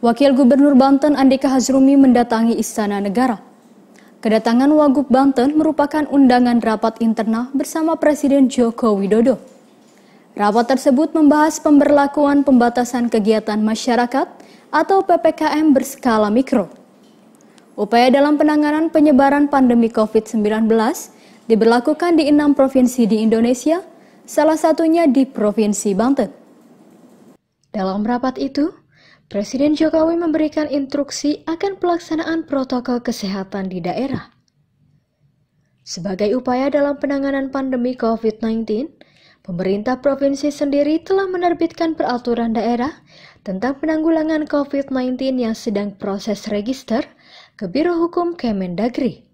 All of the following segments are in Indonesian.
Wakil Gubernur Banten Andika Hazrumi mendatangi Istana Negara. Kedatangan Wagub Banten merupakan undangan rapat internal bersama Presiden Joko Widodo. Rapat tersebut membahas pemberlakuan pembatasan kegiatan masyarakat atau PPKM berskala mikro. Upaya dalam penanganan penyebaran pandemi COVID-19 diberlakukan di enam provinsi di Indonesia, salah satunya di Provinsi Banten. Dalam rapat itu, Presiden Jokowi memberikan instruksi akan pelaksanaan protokol kesehatan di daerah. Sebagai upaya dalam penanganan pandemi COVID-19, pemerintah provinsi sendiri telah menerbitkan peraturan daerah tentang penanggulangan COVID-19 yang sedang proses register ke Biro Hukum Kemendagri.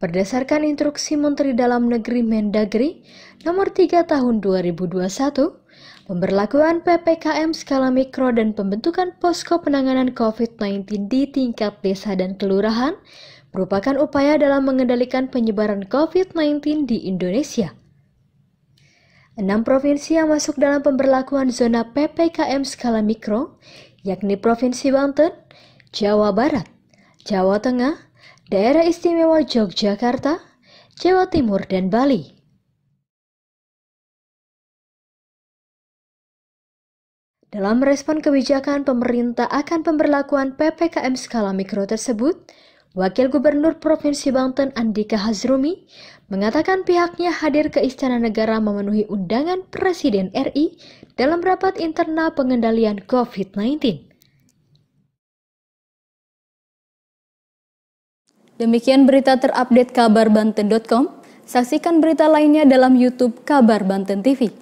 Berdasarkan instruksi Menteri Dalam Negeri Mendagri nomor 3 tahun 2021, Pemberlakuan PPKM skala mikro dan pembentukan posko penanganan COVID-19 di tingkat desa dan kelurahan merupakan upaya dalam mengendalikan penyebaran COVID-19 di Indonesia. Enam provinsi yang masuk dalam pemberlakuan zona PPKM skala mikro, yakni Provinsi Banten, Jawa Barat, Jawa Tengah, Daerah Istimewa Yogyakarta, Jawa Timur, dan Bali. Dalam respon kebijakan pemerintah akan pemberlakuan PPKM skala mikro tersebut, Wakil Gubernur Provinsi Banten Andika Hazrumi mengatakan pihaknya hadir ke Istana Negara memenuhi undangan Presiden RI dalam rapat internal pengendalian COVID-19. Demikian berita terupdate Banten.com. Saksikan berita lainnya dalam YouTube Kabar Banten TV.